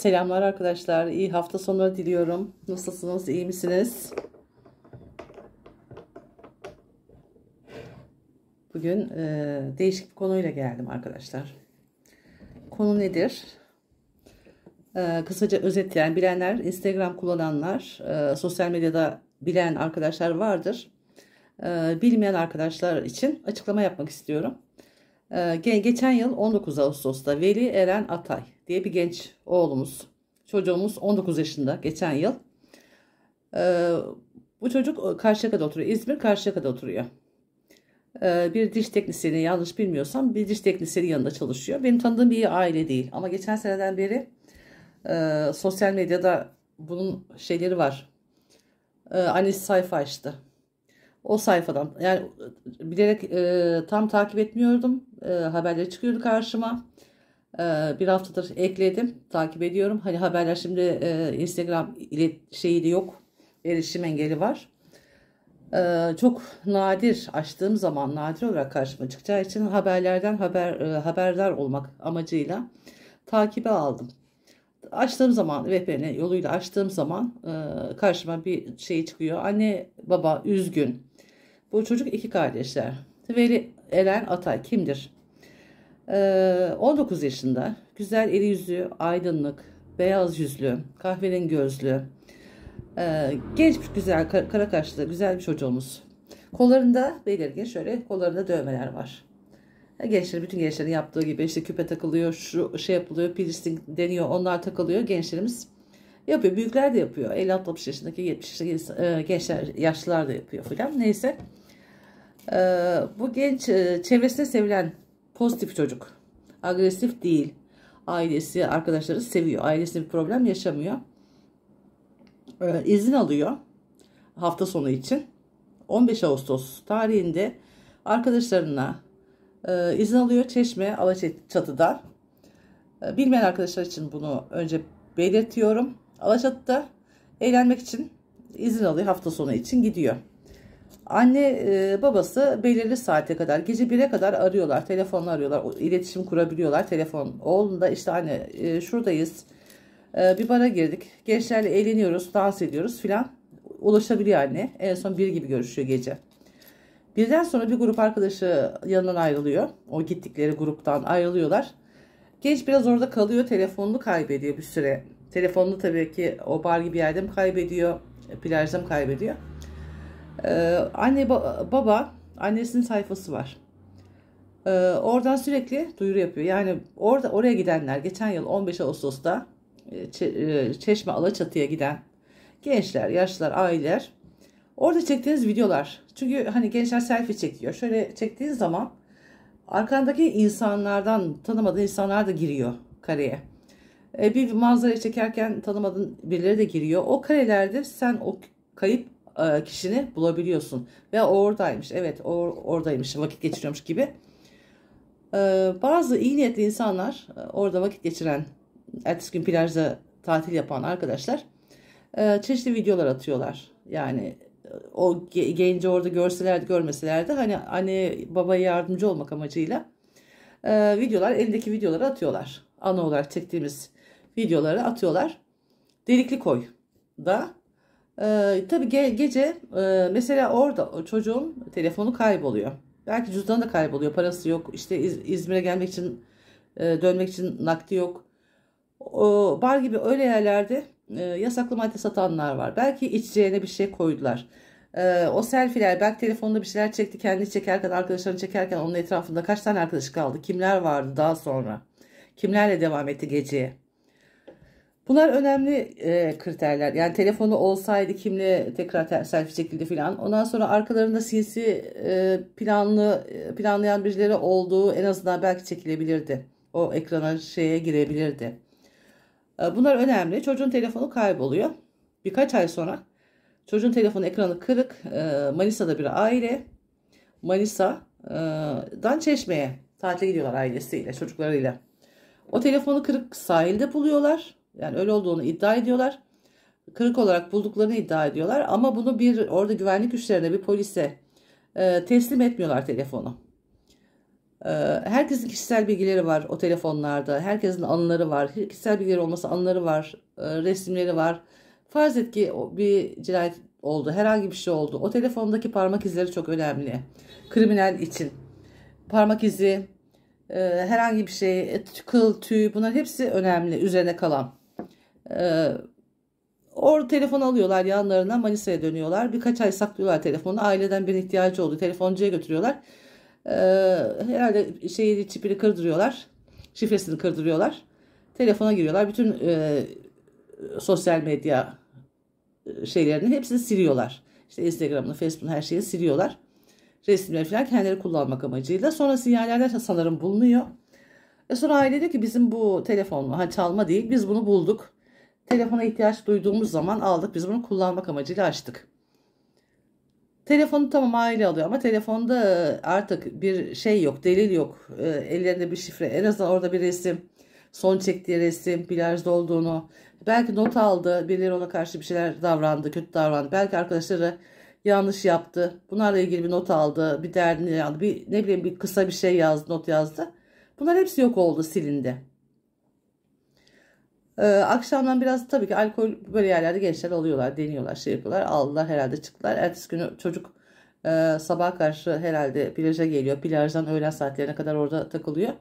Selamlar arkadaşlar. İyi hafta sonu diliyorum. Nasılsınız? İyi misiniz? Bugün e, değişik bir konuyla geldim arkadaşlar. Konu nedir? E, kısaca özetleyen bilenler, Instagram kullananlar, e, sosyal medyada bilen arkadaşlar vardır. E, bilmeyen arkadaşlar için açıklama yapmak istiyorum. Ee, geçen yıl 19 Ağustos'ta Veli Eren Atay diye bir genç oğlumuz, çocuğumuz 19 yaşında geçen yıl. Ee, bu çocuk e, Karşıyaka'da oturuyor. İzmir Karşıyaka'da oturuyor. Ee, bir diş teknisyeni yanlış bilmiyorsam bir diş teknisyeni yanında çalışıyor. Benim tanıdığım bir aile değil ama geçen seneden beri e, sosyal medyada bunun şeyleri var. E, annesi sayfa açtı o sayfadan yani bilerek e, tam takip etmiyordum. E, haberleri çıkıyordu karşıma. E, bir haftadır ekledim. Takip ediyorum. Hani haberler şimdi e, Instagram ilet şeyi de yok. Erişim engeli var. E, çok nadir açtığım zaman nadir olarak karşıma çıkacağı için haberlerden haber e, haberdar olmak amacıyla takibe aldım. Açtığım zaman VPN yoluyla açtığım zaman e, karşıma bir şey çıkıyor. Anne baba üzgün bu çocuk iki kardeşler. Veli Eren Atay kimdir? Ee, 19 yaşında. Güzel eli yüzü, aydınlık, beyaz yüzlü, kahverengi gözlü. Ee, genç bir güzel, kara kaşlı, güzel bir çocuğumuz. Kollarında belirgin şöyle kollarında dövmeler var. Gençler bütün gençlerin yaptığı gibi işte küpe takılıyor, şu şey yapılıyor, piercing deniyor, onlar takılıyor. Gençlerimiz yapıyor. Büyükler de yapıyor. 50-60 yaşındaki 70 yaşındaki e, gençler, yaşlılar da yapıyor filan. Neyse. Ee, bu genç e, çevresinde sevilen pozitif çocuk. Agresif değil. Ailesi, arkadaşları seviyor. Ailesinde bir problem yaşamıyor. Ee, izin alıyor hafta sonu için. 15 Ağustos tarihinde arkadaşlarına e, izin alıyor Çeşme Alaçatı'da. E, ee, bilmeyen arkadaşlar için bunu önce belirtiyorum. Alaçatı'da eğlenmek için izin alıyor hafta sonu için gidiyor. Anne e, babası belirli saate kadar gece 1'e kadar arıyorlar. Telefonla arıyorlar. iletişim kurabiliyorlar. Telefon. Oğlum da işte anne e, şuradayız. E, bir bara girdik. Gençlerle eğleniyoruz. Dans ediyoruz filan. Ulaşabiliyor anne. En son bir gibi görüşüyor gece. Birden sonra bir grup arkadaşı yanından ayrılıyor. O gittikleri gruptan ayrılıyorlar. Genç biraz orada kalıyor. Telefonunu kaybediyor bir süre. Telefonunu tabii ki o bar gibi yerde mi kaybediyor? Plajda mı kaybediyor? Ee, anne ba baba annesinin sayfası var. Ee, oradan sürekli duyuru yapıyor. Yani orada oraya gidenler geçen yıl 15 Ağustos'ta e, e, Çeşme Alaçatı'ya giden gençler, yaşlılar, aileler orada çektiğiniz videolar. Çünkü hani gençler selfie çekiyor. Şöyle çektiğiniz zaman arkandaki insanlardan tanımadığın insanlar da giriyor kareye. E, bir manzara çekerken tanımadığın birileri de giriyor. O karelerde sen o kayıp e, kişini bulabiliyorsun. Ve oradaymış. Evet or, oradaymış. Vakit geçiriyormuş gibi. E, bazı iyi niyetli insanlar e, orada vakit geçiren ertesi gün plajda tatil yapan arkadaşlar çeşitli videolar atıyorlar. Yani o genci orada görseler de görmeseler de hani anne hani babaya yardımcı olmak amacıyla videolar elindeki videoları atıyorlar. Ana olarak çektiğimiz videoları atıyorlar. Delikli koy da ee, tabii ge gece e, mesela orada çocuğun telefonu kayboluyor. Belki cüzdanı da kayboluyor. Parası yok. İşte İz İzmir'e gelmek için e, dönmek için nakdi yok. O, bar gibi öyle yerlerde e, yasaklı madde satanlar var. Belki içeceğine bir şey koydular. E, o selfiler belki telefonda bir şeyler çekti. Kendi çekerken arkadaşlarını çekerken onun etrafında kaç tane arkadaş kaldı? Kimler vardı daha sonra? Kimlerle devam etti geceye? Bunlar önemli e, kriterler. Yani telefonu olsaydı kimle tekrar selfie çekildi filan. Ondan sonra arkalarında sinsi e, planlı e, planlayan birileri olduğu en azından belki çekilebilirdi. O ekrana şeye girebilirdi. E, bunlar önemli. Çocuğun telefonu kayboluyor. Birkaç ay sonra çocuğun telefonu ekranı kırık. E, Manisa'da bir aile. Manisa'dan e, Çeşme'ye tatile gidiyorlar ailesiyle, çocuklarıyla. O telefonu kırık sahilde buluyorlar. Yani öyle olduğunu iddia ediyorlar. Kırık olarak bulduklarını iddia ediyorlar ama bunu bir orada güvenlik güçlerine bir polise e, teslim etmiyorlar telefonu. E, herkesin kişisel bilgileri var o telefonlarda. Herkesin anıları var. Kişisel bilgileri olması anıları var. E, resimleri var. Farz et ki bir cinayet oldu. Herhangi bir şey oldu. O telefondaki parmak izleri çok önemli. Kriminal için. Parmak izi, e, herhangi bir şey, e, kıl, tüy bunlar hepsi önemli üzerine kalan. Ee, or telefon alıyorlar yanlarına Manisa'ya dönüyorlar. Birkaç ay saklıyorlar telefonu. Aileden bir ihtiyacı oldu. Telefoncuya götürüyorlar. Ee, herhalde şeyi çipini kırdırıyorlar. Şifresini kırdırıyorlar. Telefona giriyorlar. Bütün e, sosyal medya e, şeylerini hepsini siliyorlar. İşte Instagram'ını, Facebook'unu her şeyi siliyorlar. Resimleri falan kendileri kullanmak amacıyla. Sonra sinyallerden sanırım bulunuyor. E sonra aile diyor ki bizim bu telefonla ha, çalma değil biz bunu bulduk telefona ihtiyaç duyduğumuz zaman aldık. Biz bunu kullanmak amacıyla açtık. Telefonu tamam aile alıyor ama telefonda artık bir şey yok, delil yok. Ee, ellerinde bir şifre, en azından orada bir resim, son çektiği resim, bilardo olduğunu. Belki not aldı, birileri ona karşı bir şeyler davrandı, kötü davrandı. Belki arkadaşları yanlış yaptı. Bunlarla ilgili bir not aldı, bir derdini aldı, bir ne bileyim bir kısa bir şey yazdı, not yazdı. Bunlar hepsi yok oldu, silindi. Ee, akşamdan biraz tabii ki alkol böyle yerlerde gençler alıyorlar, deniyorlar, şey yapıyorlar. Aldılar herhalde çıktılar. Ertesi günü çocuk e, sabah karşı herhalde plaja geliyor. Plajdan öğlen saatlerine kadar orada takılıyor.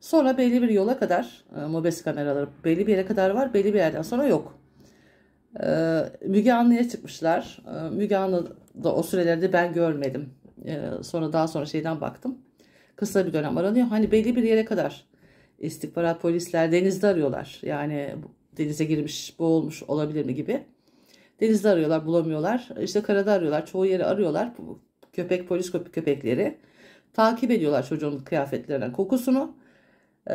Sonra belli bir yola kadar e, mobes kameraları belli bir yere kadar var. Belli bir yerden sonra yok. E, Müge Anlı'ya çıkmışlar. E, Müge Anlı da o sürelerde ben görmedim. E, sonra daha sonra şeyden baktım. Kısa bir dönem aranıyor. Hani belli bir yere kadar istihbarat polisler denizde arıyorlar. Yani denize girmiş, boğulmuş olabilir mi gibi. Denizde arıyorlar, bulamıyorlar. İşte karada arıyorlar, çoğu yeri arıyorlar. Köpek, polis köpekleri takip ediyorlar çocuğun kıyafetlerinden kokusunu. Ee,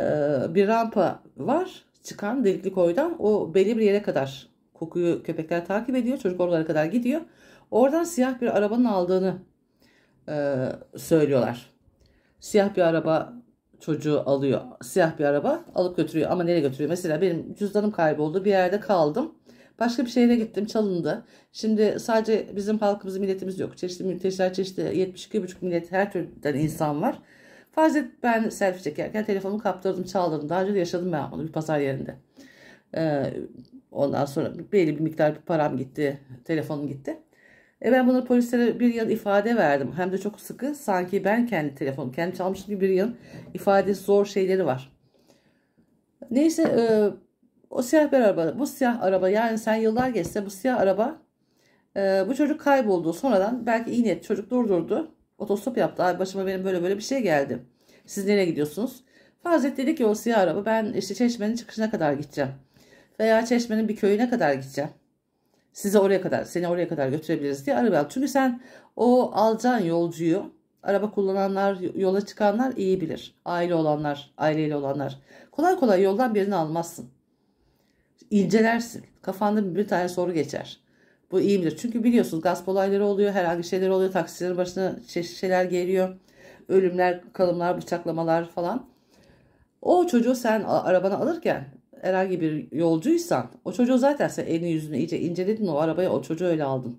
bir rampa var çıkan delikli koydan o belli bir yere kadar kokuyu köpekler takip ediyor. Çocuk oralara kadar gidiyor. Oradan siyah bir arabanın aldığını e, söylüyorlar. Siyah bir araba çocuğu alıyor. Siyah bir araba alıp götürüyor ama nereye götürüyor? Mesela benim cüzdanım kayboldu bir yerde kaldım. Başka bir şehre gittim çalındı. Şimdi sadece bizim halkımız milletimiz yok. Çeşitli mülteciler çeşitli 72,5 millet her türden insan var. Farz ben selfie çekerken telefonumu kaptırdım çaldırdım. Daha önce de yaşadım ben bunu bir pazar yerinde. Ee, ondan sonra belli bir miktar bir param gitti. Telefonum gitti. E ben bunu polislere bir yıl ifade verdim. Hem de çok sıkı. Sanki ben kendi telefonu kendi çalmış gibi bir yıl ifadesi zor şeyleri var. Neyse e, o siyah bir araba. Bu siyah araba yani sen yıllar geçse bu siyah araba e, bu çocuk kayboldu. Sonradan belki iyi niyet çocuk durdurdu. Otostop yaptı. Abi başıma benim böyle böyle bir şey geldi. Siz nereye gidiyorsunuz? Farz et dedi ki o siyah araba ben işte çeşmenin çıkışına kadar gideceğim. Veya çeşmenin bir köyüne kadar gideceğim size oraya kadar seni oraya kadar götürebiliriz diye araba al. Çünkü sen o alacağın yolcuyu araba kullananlar yola çıkanlar iyi bilir. Aile olanlar aileyle olanlar kolay kolay yoldan birini almazsın. İncelersin. Kafanda bir tane soru geçer. Bu iyi midir? Çünkü biliyorsunuz gasp olayları oluyor. Herhangi şeyler oluyor. taksilerin başına şeyler geliyor. Ölümler, kalımlar, bıçaklamalar falan. O çocuğu sen arabana alırken herhangi bir yolcuysan o çocuğu zaten sen elini yüzünü iyice inceledin o arabayı o çocuğu öyle aldın.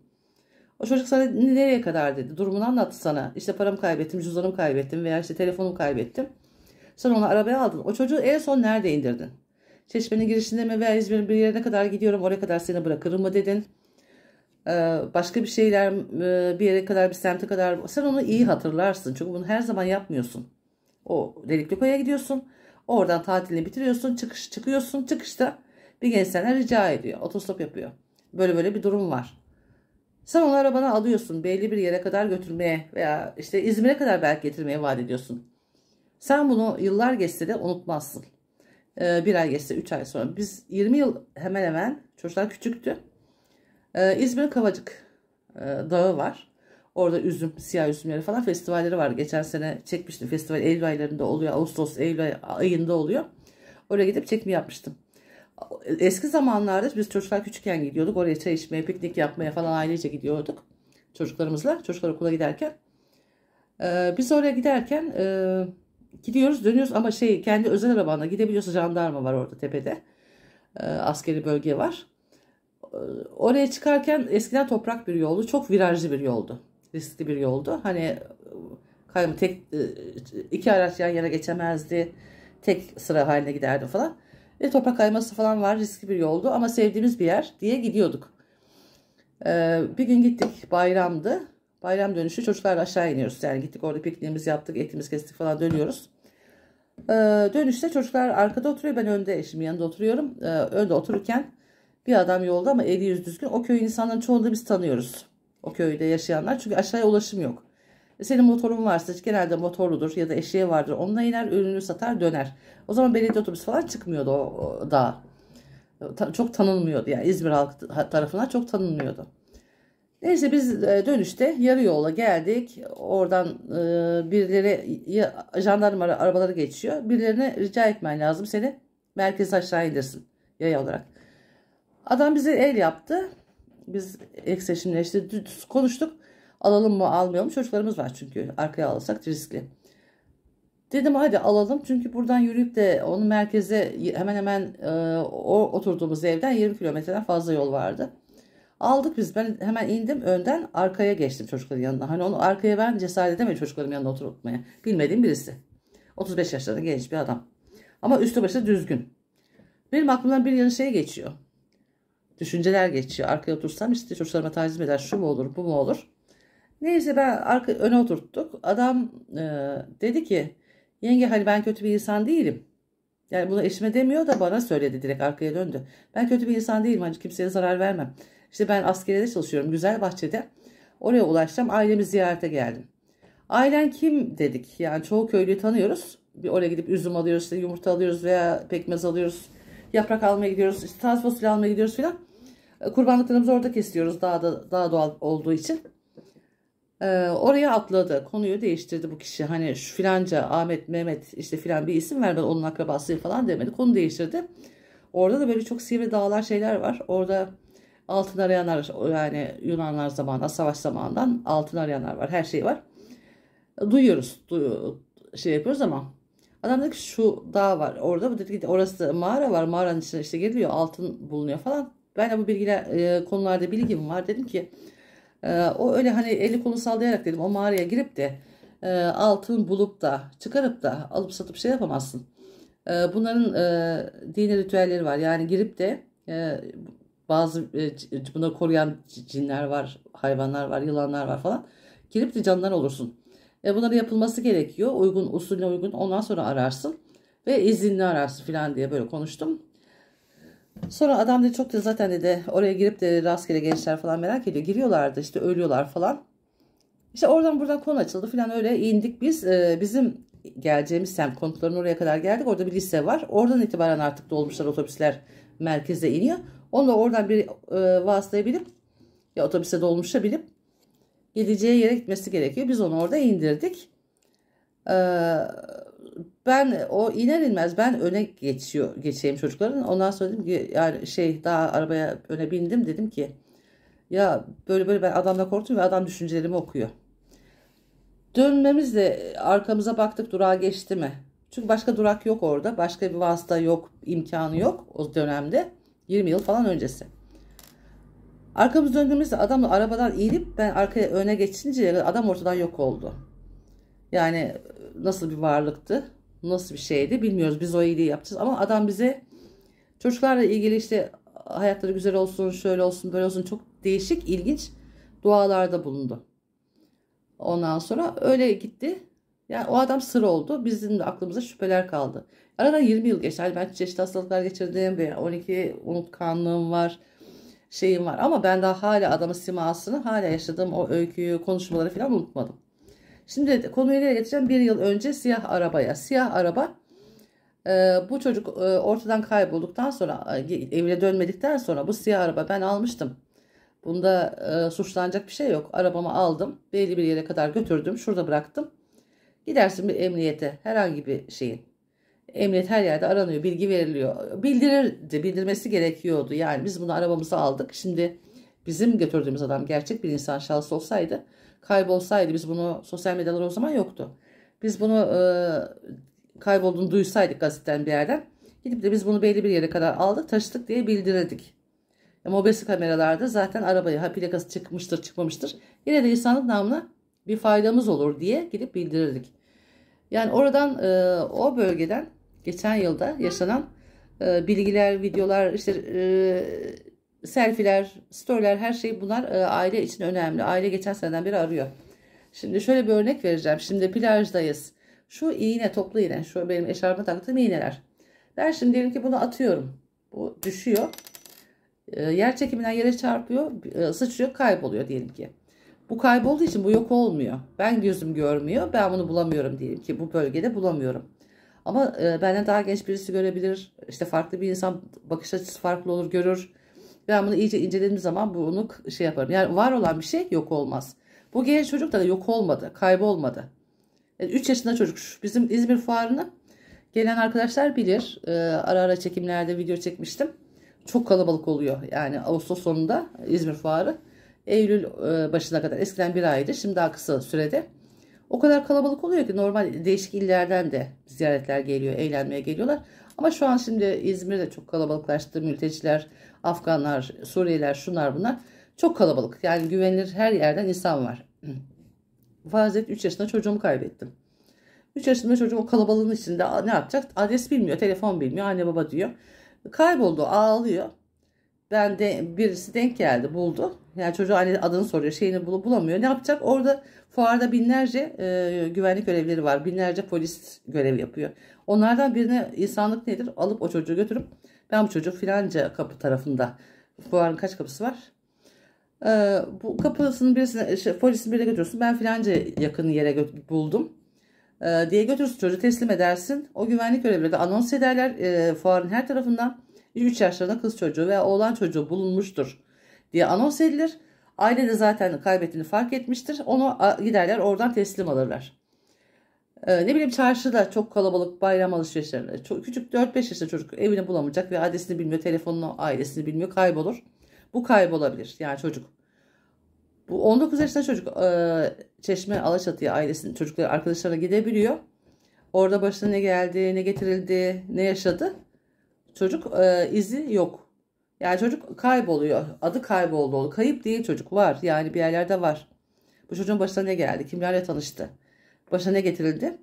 O çocuk sana nereye kadar dedi durumunu anlattı sana işte paramı kaybettim cüzdanımı kaybettim veya işte telefonumu kaybettim. Sen onu arabaya aldın o çocuğu en son nerede indirdin? Çeşmenin girişinde mi veya İzmir'in bir yerine kadar gidiyorum oraya kadar seni bırakırım mı dedin. Ee, başka bir şeyler e, bir yere kadar bir semte kadar sen onu iyi hatırlarsın. Çünkü bunu her zaman yapmıyorsun. O delikli koya gidiyorsun. Oradan tatilini bitiriyorsun. Çıkış çıkıyorsun. Çıkışta bir genç sana rica ediyor. Otostop yapıyor. Böyle böyle bir durum var. Sen onu arabana alıyorsun. Belli bir yere kadar götürmeye veya işte İzmir'e kadar belki getirmeye vaat ediyorsun. Sen bunu yıllar geçse de unutmazsın. Ee, bir ay geçse, üç ay sonra. Biz 20 yıl hemen hemen çocuklar küçüktü. Ee, İzmir Kavacık e, Dağı var. Orada üzüm, siyah üzümleri falan festivalleri var. Geçen sene çekmiştim. Festival Eylül aylarında oluyor. Ağustos, Eylül ayında oluyor. Oraya gidip çekme yapmıştım. Eski zamanlarda biz çocuklar küçükken gidiyorduk. Oraya çay içmeye, piknik yapmaya falan ailece gidiyorduk. Çocuklarımızla. Çocuklar okula giderken. Ee, biz oraya giderken e, gidiyoruz dönüyoruz ama şey kendi özel arabanla gidebiliyorsa jandarma var orada tepede. Ee, askeri bölge var. Ee, oraya çıkarken eskiden toprak bir yoldu. Çok virajlı bir yoldu riskli bir yoldu. Hani kaymı tek e, iki araç yan yana geçemezdi. Tek sıra haline giderdi falan. Ve toprak kayması falan var riskli bir yoldu ama sevdiğimiz bir yer diye gidiyorduk. E, bir gün gittik bayramdı. Bayram dönüşü çocuklarla aşağı iniyoruz. Yani gittik orada pikniğimizi yaptık, etimiz kestik falan dönüyoruz. E, dönüşte çocuklar arkada oturuyor. Ben önde eşim yanında oturuyorum. önde otururken bir adam yolda ama eli yüz düzgün. O köy insanların çoğunu biz tanıyoruz. O köyde yaşayanlar. Çünkü aşağıya ulaşım yok. E, senin motorun varsa genelde motorludur ya da eşeği vardır. Onunla iner ürünü satar döner. O zaman belediye otobüsü falan çıkmıyordu o, o dağa. E, ta, çok tanınmıyordu yani İzmir halkı tarafından çok tanınmıyordu. Neyse biz e, dönüşte yarı yola geldik. Oradan e, birileri jandarma arabaları geçiyor. Birilerine rica etmen lazım seni merkeze aşağı indirsin yaya olarak. Adam bize el yaptı biz ek seçimle işte konuştuk. Alalım mı almayalım çocuklarımız var çünkü arkaya alırsak riskli. Dedim hadi alalım çünkü buradan yürüyüp de onu merkeze hemen hemen e, o oturduğumuz evden 20 kilometreden fazla yol vardı. Aldık biz ben hemen indim önden arkaya geçtim çocukların yanına. Hani onu arkaya ben cesaret edemiyorum çocukların yanına oturtmaya. Bilmediğim birisi. 35 yaşlarında genç bir adam. Ama üstü başı düzgün. Benim aklımdan bir yanı şey geçiyor düşünceler geçiyor. Arkaya otursam işte çocuklarıma tazim eder. Şu mu olur bu mu olur. Neyse ben arka, öne oturttuk. Adam e, dedi ki yenge hani ben kötü bir insan değilim. Yani bunu eşime demiyor da bana söyledi direkt arkaya döndü. Ben kötü bir insan değilim hani kimseye zarar vermem. İşte ben askeriyede çalışıyorum güzel bahçede. Oraya ulaştım ailemi ziyarete geldim. Ailen kim dedik yani çoğu köylüyü tanıyoruz. Bir oraya gidip üzüm alıyoruz, işte yumurta alıyoruz veya pekmez alıyoruz. Yaprak almaya gidiyoruz, işte taze fasulye almaya gidiyoruz filan. E, Kurbanlıklarımızı orada kesiyoruz daha da daha doğal olduğu için. Ee, oraya atladı. Konuyu değiştirdi bu kişi. Hani şu filanca Ahmet, Mehmet işte filan bir isim vermedi. Onun akrabası falan demedi. Konu değiştirdi. Orada da böyle çok sivri dağlar şeyler var. Orada altın arayanlar yani Yunanlar zamanında savaş zamanından altın arayanlar var. Her şey var. E, duyuyoruz. Du şey yapıyoruz ama adam şu dağ var orada. Bu dedi ki orası mağara var. Mağaranın içine işte geliyor altın bulunuyor falan. Ben de bu bilgiler e, konularda bilgim var. Dedim ki e, o öyle hani eli kolu sallayarak dedim o mağaraya girip de e, altın bulup da çıkarıp da alıp satıp şey yapamazsın. E, bunların e, dini ritüelleri var. Yani girip de e, bazı e, bunları koruyan cinler var, hayvanlar var, yılanlar var falan. Girip de canlar olursun. E, bunların yapılması gerekiyor. Uygun usulüne uygun ondan sonra ararsın ve izinli ararsın falan diye böyle konuştum. Sonra adam dedi çok da zaten dedi oraya girip de rastgele gençler falan merak ediyor. Giriyorlardı işte ölüyorlar falan. İşte oradan buradan konu açıldı falan öyle indik biz. E, bizim geleceğimiz sem konutların oraya kadar geldik. Orada bir lise var. Oradan itibaren artık dolmuşlar otobüsler merkeze iniyor. Onunla oradan bir e, vasıtaya binip ya otobüse dolmuşa binip gideceği yere gitmesi gerekiyor. Biz onu orada indirdik. Ee, ben o iner inmez ben öne geçiyor geçeyim çocukların. Ondan sonra dedim ki yani şey daha arabaya öne bindim dedim ki ya böyle böyle ben adamla korktum ve adam düşüncelerimi okuyor. Dönmemizle arkamıza baktık durağa geçti mi? Çünkü başka durak yok orada. Başka bir vasıta yok, imkanı yok o dönemde. 20 yıl falan öncesi. Arkamız döndüğümüzde adam arabadan inip ben arkaya öne geçince adam ortadan yok oldu. Yani nasıl bir varlıktı? nasıl bir şeydi bilmiyoruz. Biz o iyiliği yapacağız ama adam bize çocuklarla ilgili işte hayatları güzel olsun, şöyle olsun, böyle olsun çok değişik, ilginç dualarda bulundu. Ondan sonra öyle gitti. Yani o adam sır oldu. Bizim de aklımıza şüpheler kaldı. Aradan 20 yıl geçti. Hani ben çeşitli hastalıklar geçirdim. Ve 12 unutkanlığım var. Şeyim var. Ama ben daha hala adamın simasını hala yaşadığım o öyküyü, konuşmaları falan unutmadım. Şimdi konuyu nereye getireceğim? Bir yıl önce siyah arabaya. Siyah araba e, bu çocuk e, ortadan kaybolduktan sonra e, evine dönmedikten sonra bu siyah araba ben almıştım. Bunda e, suçlanacak bir şey yok. Arabamı aldım. Belli bir yere kadar götürdüm. Şurada bıraktım. Gidersin bir emniyete herhangi bir şeyin. Emniyet her yerde aranıyor. Bilgi veriliyor. Bildirirdi. Bildirmesi gerekiyordu. Yani biz bunu arabamızı aldık. Şimdi bizim götürdüğümüz adam gerçek bir insan şahsı olsaydı kaybolsaydı biz bunu sosyal medyalar o zaman yoktu. Biz bunu e, kaybolduğunu duysaydık gazeteden bir yerden gidip de biz bunu belli bir yere kadar aldık taşıdık diye bildirirdik. E, mobesi kameralarda zaten arabaya ha plakası çıkmıştır çıkmamıştır yine de insanlık namına bir faydamız olur diye gidip bildirirdik. Yani oradan e, o bölgeden geçen yılda yaşanan e, bilgiler, videolar, işte e, selfiler, storyler her şey bunlar e, aile için önemli. Aile geçen seneden beri arıyor. Şimdi şöyle bir örnek vereceğim. Şimdi plajdayız. Şu iğne, toplu iğne. Şu benim eşarbıma taktığım iğneler. Ben şimdi diyelim ki bunu atıyorum. Bu düşüyor. E, yer çekiminden yere çarpıyor. E, sıçrıyor, kayboluyor diyelim ki. Bu kaybolduğu için bu yok olmuyor. Ben gözüm görmüyor. Ben bunu bulamıyorum diyelim ki. Bu bölgede bulamıyorum. Ama e, benden daha genç birisi görebilir. İşte farklı bir insan bakış açısı farklı olur görür. Ben bunu iyice incelediğim zaman bunu şey yaparım. Yani var olan bir şey yok olmaz. Bu genç çocuk da yok olmadı. Kaybolmadı. Yani 3 yaşında çocuk. Bizim İzmir fuarını gelen arkadaşlar bilir. Ee, ara ara çekimlerde video çekmiştim. Çok kalabalık oluyor. Yani Ağustos sonunda İzmir fuarı. Eylül e, başına kadar. Eskiden bir aydı. Şimdi daha kısa sürede. O kadar kalabalık oluyor ki normal değişik illerden de ziyaretler geliyor. Eğlenmeye geliyorlar. Ama şu an şimdi İzmir'de çok kalabalıklaştı. Mülteciler, Afganlar, Suriyeliler, şunlar bunlar. Çok kalabalık. Yani güvenilir her yerden insan var. Vaziyet 3 yaşında çocuğumu kaybettim. 3 yaşında çocuğum o kalabalığın içinde ne yapacak? Adres bilmiyor, telefon bilmiyor, anne baba diyor. Kayboldu, ağlıyor. Ben de birisi denk geldi, buldu. Yani çocuğu anne adını soruyor, şeyini bulup bulamıyor. Ne yapacak? Orada Fuarda binlerce e, güvenlik görevleri var. Binlerce polis görev yapıyor. Onlardan birine insanlık nedir? Alıp o çocuğu götürüp ben bu çocuğu filanca kapı tarafında fuarın kaç kapısı var? E, bu kapısının birisine şey, polisin birine götürürsün. Ben filanca yakın yere gö- buldum e, diye götürürsün çocuğu teslim edersin. O güvenlik görevlileri de anons ederler e, fuarın her tarafından. 3 yaşlarında kız çocuğu veya oğlan çocuğu bulunmuştur diye anons edilir. Aile de zaten kaybettiğini fark etmiştir. Onu giderler oradan teslim alırlar. Ee, ne bileyim çarşıda çok kalabalık bayram alışverişlerinde. Çok, küçük 4-5 yaşında çocuk evini bulamayacak ve adresini bilmiyor, telefonunu, ailesini bilmiyor, kaybolur. Bu kaybolabilir yani çocuk. Bu 19 yaşında çocuk e, Çeşme Alaçatı'ya ailesinin çocukları arkadaşlarına gidebiliyor. Orada başına ne geldi, ne getirildi, ne yaşadı. Çocuk e, izi yok. Yani çocuk kayboluyor. Adı kayboldu oğlu. Kayıp değil çocuk var. Yani bir yerlerde var. Bu çocuğun başına ne geldi? Kimlerle tanıştı? Başına ne getirildi?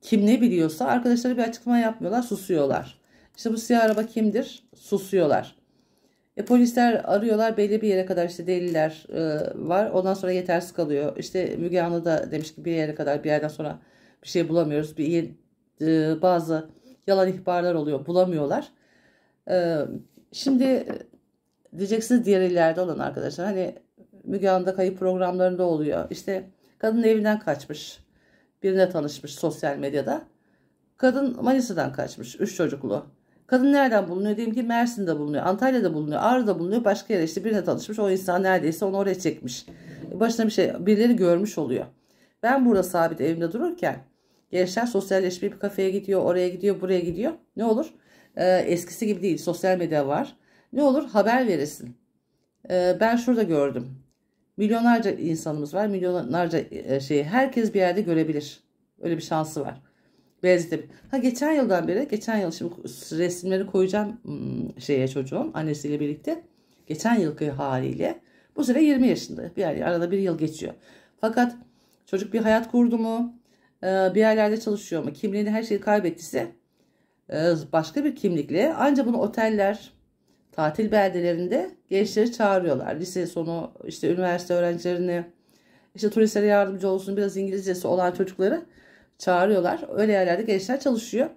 Kim ne biliyorsa arkadaşları bir açıklama yapmıyorlar. Susuyorlar. İşte bu siyah araba kimdir? Susuyorlar. E, polisler arıyorlar belli bir yere kadar işte deliller e, var. Ondan sonra yetersiz kalıyor. İşte Müge Anlı da demiş ki bir yere kadar bir yerden sonra bir şey bulamıyoruz. Bir, e, bazı yalan ihbarlar oluyor. Bulamıyorlar. E, Şimdi e, diyeceksiniz diğer illerde olan arkadaşlar hani Müge Anlı'da kayıp programlarında oluyor. İşte kadın evinden kaçmış. Birine tanışmış sosyal medyada. Kadın Manisa'dan kaçmış. Üç çocuklu. Kadın nereden bulunuyor? Diyelim ki Mersin'de bulunuyor, Antalya'da bulunuyor, Ağrı'da bulunuyor. Başka yere işte birine tanışmış. O insan neredeyse onu oraya çekmiş. Başına bir şey, birileri görmüş oluyor. Ben burada sabit evimde dururken gençler sosyalleşmeye bir kafeye gidiyor, oraya gidiyor, buraya gidiyor. Ne olur? e, eskisi gibi değil. Sosyal medya var. Ne olur haber veresin. E, ben şurada gördüm. Milyonlarca insanımız var. Milyonlarca e, şeyi herkes bir yerde görebilir. Öyle bir şansı var. Beyazıt'ta. Ha geçen yıldan beri, geçen yıl şimdi resimleri koyacağım hmm, şeye çocuğum annesiyle birlikte. Geçen yılki haliyle. Bu sene 20 yaşında. Bir yer, arada bir yıl geçiyor. Fakat çocuk bir hayat kurdu mu? E, bir yerlerde çalışıyor mu? Kimliğini her şeyi kaybettiyse ee, başka bir kimlikle ancak bunu oteller tatil beldelerinde gençleri çağırıyorlar. Lise sonu işte üniversite öğrencilerini işte turistlere yardımcı olsun biraz İngilizcesi olan çocukları çağırıyorlar. Öyle yerlerde gençler çalışıyor.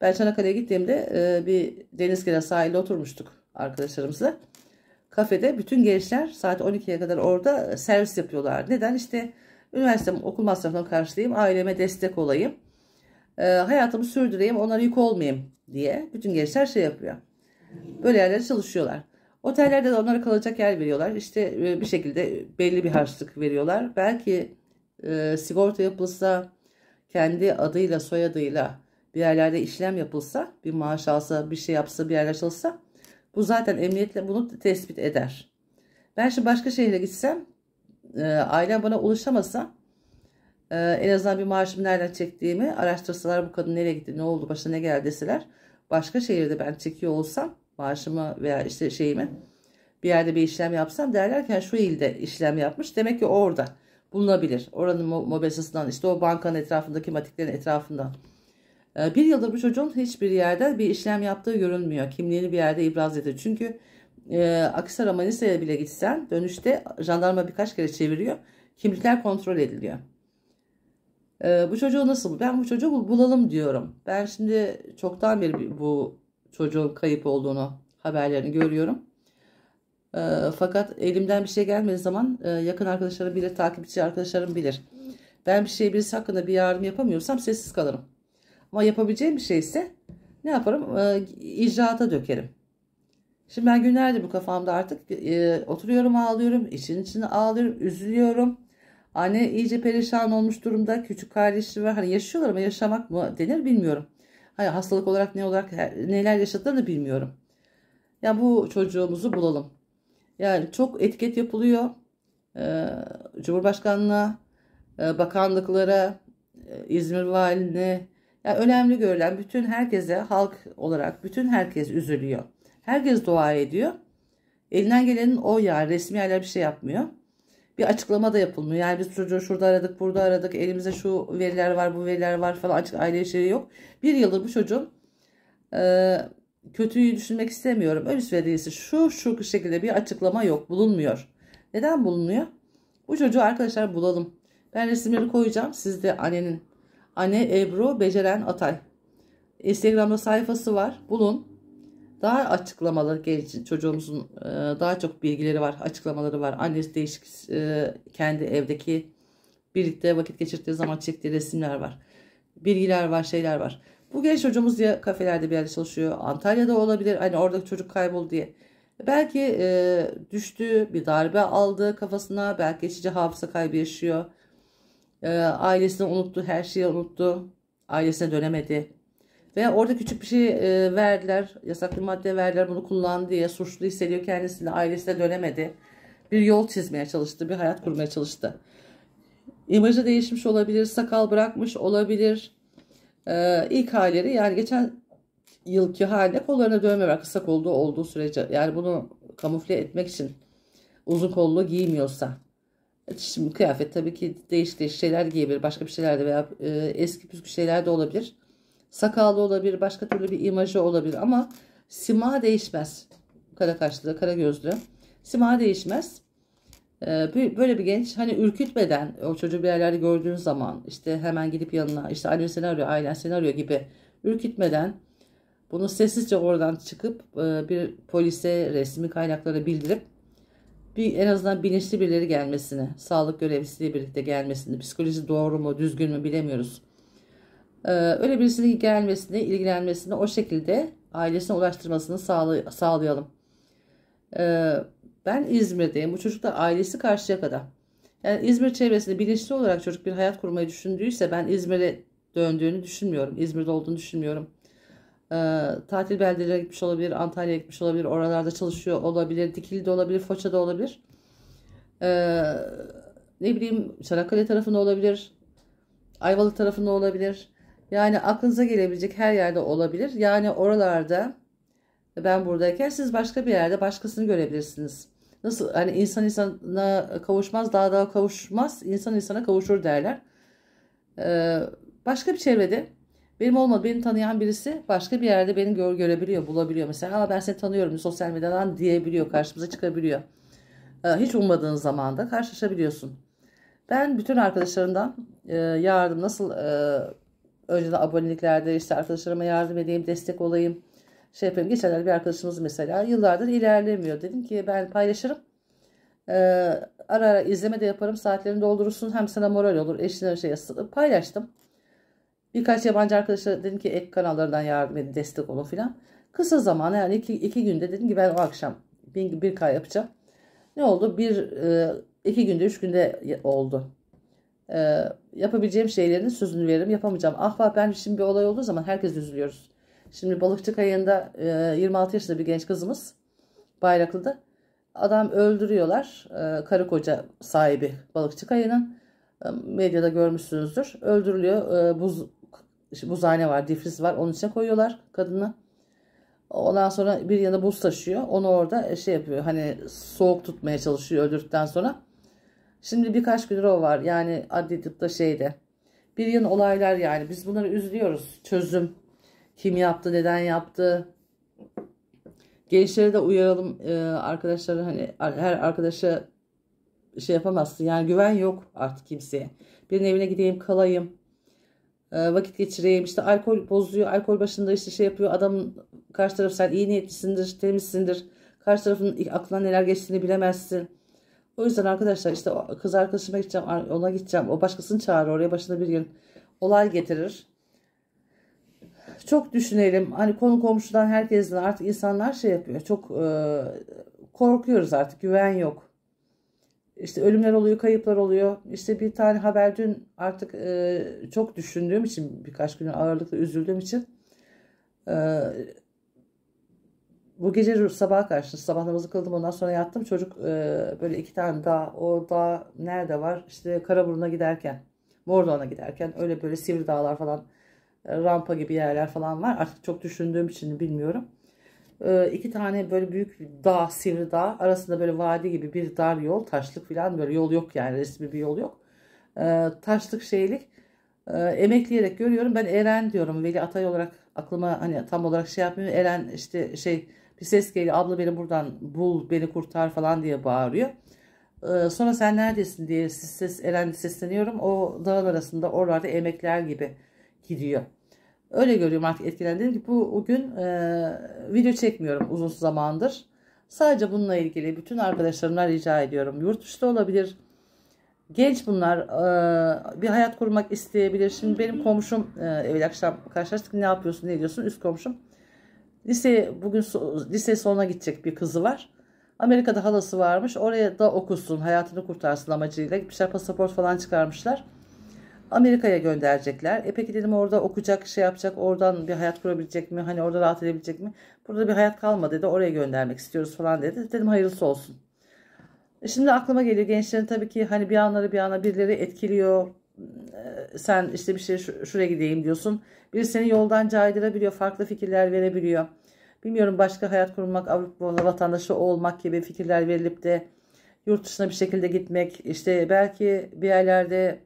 Ben Çanakkale'ye gittiğimde e, bir deniz kere sahilde oturmuştuk arkadaşlarımızla. Kafede bütün gençler saat 12'ye kadar orada servis yapıyorlar. Neden? İşte üniversite okul masrafını karşılayayım, aileme destek olayım e, hayatımı sürdüreyim onlara yük olmayayım diye bütün gençler şey yapıyor. Böyle yerlere çalışıyorlar. Otellerde de onlara kalacak yer veriyorlar. İşte e, bir şekilde belli bir harçlık veriyorlar. Belki e, sigorta yapılsa kendi adıyla soyadıyla bir yerlerde işlem yapılsa bir maaş alsa bir şey yapsa bir yerlerde çalışsa bu zaten emniyetle bunu tespit eder. Ben şimdi başka şehre gitsem e, ailem bana ulaşamasa ee, en azından bir maaşımı nereden çektiğimi araştırsalar bu kadın nereye gitti, ne oldu, başına ne geldi deseler. Başka şehirde ben çekiyor olsam maaşımı veya işte şeyimi bir yerde bir işlem yapsam derlerken şu ilde işlem yapmış. Demek ki orada bulunabilir. Oranın mobilyasından işte o bankanın etrafındaki matiklerin etrafından. Ee, bir yıldır bu çocuğun hiçbir yerde bir işlem yaptığı görünmüyor. Kimliğini bir yerde ibraz ediyor. Çünkü e, Akisar'a Manisa'ya bile gitsen dönüşte jandarma birkaç kere çeviriyor. Kimlikler kontrol ediliyor. Ee, bu çocuğu nasıl ben bu çocuğu bulalım diyorum. Ben şimdi çoktan beri bu çocuğun kayıp olduğunu haberlerini görüyorum. Ee, fakat elimden bir şey gelmediği zaman e, yakın arkadaşlarım bilir, takipçi arkadaşlarım bilir. Ben bir şey birisi hakkında bir yardım yapamıyorsam sessiz kalırım. Ama yapabileceğim bir şey ise ne yaparım? E, dökerim. Şimdi ben günlerde bu kafamda artık e, oturuyorum ağlıyorum, için içine ağlıyorum, üzülüyorum. Anne iyice perişan olmuş durumda. Küçük kardeşi var. Hani yaşıyorlar ama yaşamak mı denir bilmiyorum. Hani hastalık olarak ne olarak neler yaşadığını bilmiyorum. Ya bu çocuğumuzu bulalım. Yani çok etiket yapılıyor. Ee, Cumhurbaşkanlığa, e, bakanlıklara, e, İzmir valine. Yani önemli görülen bütün herkese halk olarak bütün herkes üzülüyor. Herkes dua ediyor. Elinden gelenin o ya resmi yerler bir şey yapmıyor bir açıklama da yapılmıyor. Yani biz çocuğu şurada aradık, burada aradık, Elimize şu veriler var, bu veriler var falan açık aile işleri yok. Bir yıldır bu çocuğun e, kötüyü düşünmek istemiyorum. Ölüs verisi şu şu şekilde bir açıklama yok, bulunmuyor. Neden bulunmuyor? Bu çocuğu arkadaşlar bulalım. Ben resimleri koyacağım. Siz de annenin. Anne Ebru Beceren Atay. Instagram'da sayfası var. Bulun. Daha açıklamaları genç Çocuğumuzun e, daha çok bilgileri var, açıklamaları var. Annesi değişik e, kendi evdeki birlikte vakit geçirdiği zaman çektiği resimler var. Bilgiler var, şeyler var. Bu genç çocuğumuz ya kafelerde bir yerde çalışıyor. Antalya'da olabilir. Hani oradaki çocuk kayboldu diye. Belki e, düştü, bir darbe aldı kafasına. Belki geçici hafıza kaybı yaşıyor. E, ailesini unuttu, her şeyi unuttu. Ailesine dönemedi. Veya orada küçük bir şey e, verdiler. Yasaklı madde verdiler. Bunu kullandı diye suçlu hissediyor kendisini. Ailesine dönemedi. Bir yol çizmeye çalıştı. Bir hayat kurmaya çalıştı. İmajı değişmiş olabilir. Sakal bırakmış olabilir. E, ilk halleri yani geçen yılki haline kollarına dövme var. Kısa kollu olduğu sürece. Yani bunu kamufle etmek için uzun kollu giymiyorsa. E, şimdi kıyafet tabii ki değişik değişik şeyler giyebilir. Başka bir şeyler de veya e, eski püskü şeyler de olabilir. Sakallı olabilir, başka türlü bir imajı olabilir ama sima değişmez. Kara kaşlı, kara gözlü. Sima değişmez. Ee, böyle bir genç hani ürkütmeden o çocuğu bir yerlerde gördüğün zaman işte hemen gidip yanına işte annen seni arıyor, ailen seni arıyor gibi ürkütmeden bunu sessizce oradan çıkıp e, bir polise resmi kaynaklara bildirip bir en azından bilinçli birileri gelmesini, sağlık görevlisiyle birlikte gelmesini, psikoloji doğru mu, düzgün mü bilemiyoruz. Ee, öyle birisinin gelmesini, ilgilenmesini o şekilde ailesine ulaştırmasını sağlay sağlayalım. Ee, ben İzmir'deyim. Bu çocuk da ailesi Karşıyaka'da. Yani İzmir çevresinde bilinçli olarak çocuk bir hayat kurmayı düşündüyse ben İzmir'e döndüğünü düşünmüyorum. İzmir'de olduğunu düşünmüyorum. Ee, tatil beldelerine gitmiş olabilir, Antalya'ya gitmiş olabilir, oralarda çalışıyor olabilir, Dikili'de olabilir, Foça'da olabilir. Ee, ne bileyim Çanakkale tarafında olabilir, Ayvalık tarafında olabilir. Yani aklınıza gelebilecek her yerde olabilir. Yani oralarda ben buradayken siz başka bir yerde başkasını görebilirsiniz. Nasıl hani insan insana kavuşmaz, daha daha kavuşmaz, insan insana kavuşur derler. Ee, başka bir çevrede benim olmadı, beni tanıyan birisi başka bir yerde beni gör, görebiliyor, bulabiliyor. Mesela ama ben seni tanıyorum sosyal medyadan diyebiliyor, karşımıza çıkabiliyor. Ee, hiç ummadığın zamanda karşılaşabiliyorsun. Ben bütün arkadaşlarımdan e, yardım nasıl e, önceden aboneliklerde işte arkadaşlarıma yardım edeyim, destek olayım. Şey yapayım. Geçenlerde bir arkadaşımız mesela yıllardır ilerlemiyor. Dedim ki ben paylaşırım. Ee, ara ara izleme de yaparım. Saatlerini doldurursun. Hem sana moral olur. Eşine şey yazsın. Paylaştım. Birkaç yabancı arkadaşa dedim ki ek kanallardan yardım edin, destek olun filan. Kısa zaman yani iki, iki günde dedim ki ben o akşam bir kay yapacağım. Ne oldu? Bir, e, iki günde, üç günde oldu e, yapabileceğim şeylerin sözünü veririm. Yapamayacağım. Ah bak ben şimdi bir olay olduğu zaman herkes üzülüyoruz. Şimdi balıkçı kayığında e, 26 yaşında bir genç kızımız Bayraklı'da adam öldürüyorlar. E, karı koca sahibi balıkçı kayının e, medyada görmüşsünüzdür. Öldürülüyor. E, buz buzhane var, difriz var. Onun içine koyuyorlar kadını. Ondan sonra bir yana buz taşıyor. Onu orada e, şey yapıyor. Hani soğuk tutmaya çalışıyor öldürdükten sonra. Şimdi birkaç gündür o var. Yani adli tıpta şeyde. Bir yıl olaylar yani. Biz bunları üzülüyoruz. Çözüm. Kim yaptı, neden yaptı. Gençlere de uyaralım ee, arkadaşları hani her arkadaşa şey yapamazsın. Yani güven yok artık kimseye. Birinin evine gideyim kalayım. Ee, vakit geçireyim. İşte alkol bozuyor. Alkol başında işte şey yapıyor. Adamın karşı taraf sen iyi niyetlisindir, temizsindir. Karşı tarafın aklına neler geçtiğini bilemezsin o yüzden arkadaşlar işte kız arkadaşıma gideceğim, ona gideceğim. O başkasını çağırır oraya başına bir gün olay getirir. Çok düşünelim. Hani konu komşudan herkesten artık insanlar şey yapıyor. Çok e, korkuyoruz artık. Güven yok. İşte ölümler oluyor, kayıplar oluyor. İşte bir tane haber dün artık e, çok düşündüğüm için birkaç gün ağırlıkla üzüldüğüm için e, bu gece sabaha karşı sabah namazı kıldım ondan sonra yattım. Çocuk e, böyle iki tane dağ, o dağ nerede var? İşte Karaburun'a giderken, Mordoğan'a giderken öyle böyle sivri dağlar falan e, rampa gibi yerler falan var. Artık çok düşündüğüm için bilmiyorum. E, iki tane böyle büyük dağ, sivri dağ arasında böyle vadi gibi bir dar yol, taşlık falan böyle yol yok yani resmi bir yol yok. E, taşlık şeylik e, emekleyerek görüyorum. Ben Eren diyorum. Veli Atay olarak aklıma hani tam olarak şey yapmıyor. Eren işte şey bir ses geliyor abla beni buradan bul beni kurtar falan diye bağırıyor. Ee, sonra sen neredesin diye ses, Eren sesleniyorum. O dağın arasında oralarda emekler gibi gidiyor. Öyle görüyorum artık etkilendiğim gibi bu gün e, video çekmiyorum uzun zamandır. Sadece bununla ilgili bütün arkadaşlarımla rica ediyorum. Yurt dışında olabilir. Genç bunlar e, bir hayat kurmak isteyebilir. Şimdi benim komşum e, evvel akşam karşılaştık ne yapıyorsun ne diyorsun üst komşum. Lise bugün lise sonuna gidecek bir kızı var. Amerika'da halası varmış. Oraya da okusun, hayatını kurtarsın amacıyla. Gitmişler pasaport falan çıkarmışlar. Amerika'ya gönderecekler. E peki dedim orada okuyacak, şey yapacak, oradan bir hayat kurabilecek mi? Hani orada rahat edebilecek mi? Burada bir hayat kalmadı dedi. Oraya göndermek istiyoruz falan dedi. Dedim hayırlısı olsun. E şimdi aklıma geliyor gençlerin tabii ki hani bir anları bir ana birileri etkiliyor. E, sen işte bir şey şuraya gideyim diyorsun. Biri seni yoldan caydırabiliyor. Farklı fikirler verebiliyor. Bilmiyorum başka hayat kurmak, Avrupa vatandaşı olmak gibi fikirler verilip de yurt dışına bir şekilde gitmek. işte belki bir yerlerde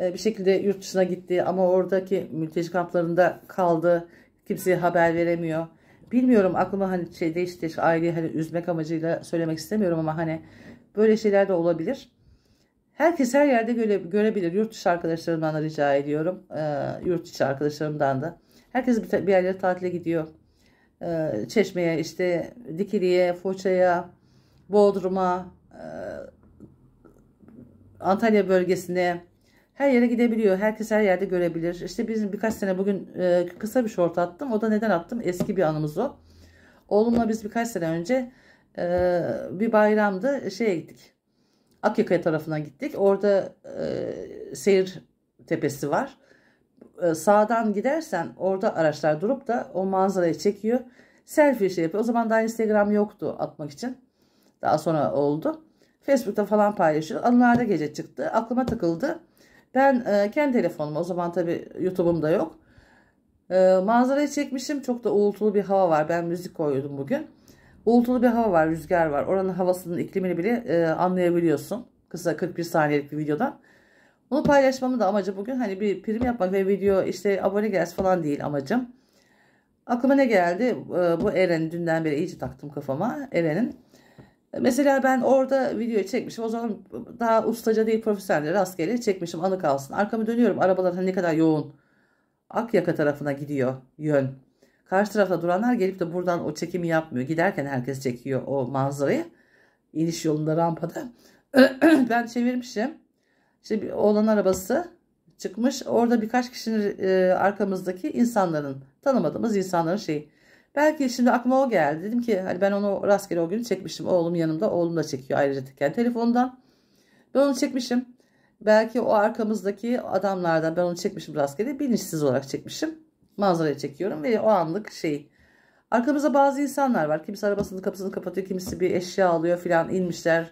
e, bir şekilde yurt dışına gitti ama oradaki mülteci kamplarında kaldı. Kimseye haber veremiyor. Bilmiyorum aklıma hani şey değişti işte aileyi hani üzmek amacıyla söylemek istemiyorum ama hani böyle şeyler de olabilir. Herkes her yerde göre, görebilir. Yurt dışı arkadaşlarımdan da rica ediyorum. Ee, yurt dışı arkadaşlarımdan da. Herkes bir, bir yerlere tatile gidiyor. Ee, Çeşme'ye, işte Dikili'ye, Foça'ya, Bodrum'a, e, Antalya bölgesine her yere gidebiliyor. Herkes her yerde görebilir. İşte bizim birkaç sene bugün e, kısa bir short attım. O da neden attım? Eski bir anımız o. Oğlumla biz birkaç sene önce e, bir bayramdı şeye gittik. Akyaka tarafına gittik. Orada e, seyir tepesi var. E, sağdan gidersen orada araçlar durup da o manzarayı çekiyor. Selfie şey yapıyor. O zaman daha Instagram yoktu atmak için. Daha sonra oldu. Facebook'ta falan paylaşıyor. Anılarda gece çıktı. Aklıma takıldı. Ben e, kendi telefonuma o zaman tabi YouTube'um da yok. E, manzarayı çekmişim. Çok da uğultulu bir hava var. Ben müzik koydum bugün. Uğultulu bir hava var, rüzgar var. Oranın havasının iklimini bile e, anlayabiliyorsun. Kısa 41 saniyelik bir videodan. Bunu paylaşmamın da amacı bugün hani bir prim yapmak ve video işte abone gelsin falan değil amacım. Aklıma ne geldi? E, bu Eren'in dünden beri iyice taktım kafama. Eren'in. Mesela ben orada videoyu çekmişim. O zaman daha ustaca değil profesyonel rastgele çekmişim anı kalsın. Arkamı dönüyorum. Arabalar hani ne kadar yoğun. Akyaka tarafına gidiyor yön. Karşı tarafta duranlar gelip de buradan o çekimi yapmıyor. Giderken herkes çekiyor o manzarayı. İniş yolunda rampada. ben çevirmişim. İşte oğlan arabası çıkmış. Orada birkaç kişinin e, arkamızdaki insanların tanımadığımız insanların şeyi. Belki şimdi aklıma o geldi. Dedim ki hani ben onu rastgele o gün çekmişim. Oğlum yanımda. Oğlum da çekiyor ayrıca kendi telefondan. Ben onu çekmişim. Belki o arkamızdaki adamlardan ben onu çekmişim rastgele. Bilinçsiz olarak çekmişim manzarayı çekiyorum ve o anlık şey. Arkamızda bazı insanlar var. Kimisi arabasının kapısını kapatıyor. Kimisi bir eşya alıyor filan inmişler.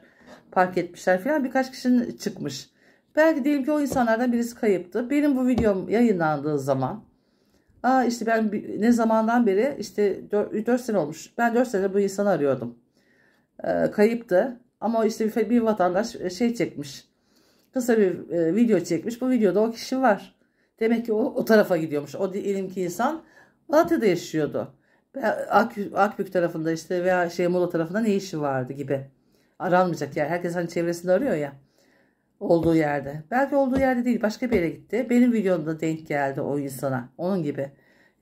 Park etmişler filan. Birkaç kişinin çıkmış. Belki diyelim ki o insanlardan birisi kayıptı. Benim bu videom yayınlandığı zaman Aa işte ben ne zamandan beri işte 4, 4 sene olmuş. Ben 4 sene bu insanı arıyordum. Ee, kayıptı. Ama işte bir, bir vatandaş e, şey çekmiş. Kısa bir e, video çekmiş. Bu videoda o kişi var. Demek ki o, o tarafa gidiyormuş. O diyelim ki insan Malatya'da yaşıyordu. Ak, Akbük tarafında işte veya şey Mola tarafında ne işi vardı gibi. Aranmayacak yer. Herkes hani çevresinde arıyor ya. Olduğu yerde. Belki olduğu yerde değil. Başka bir yere gitti. Benim videomda denk geldi o insana. Onun gibi.